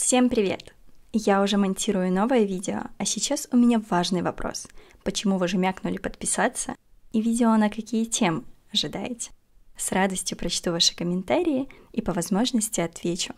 Всем привет! Я уже монтирую новое видео, а сейчас у меня важный вопрос. Почему вы же мякнули подписаться? И видео на какие темы ожидаете? С радостью прочту ваши комментарии и по возможности отвечу.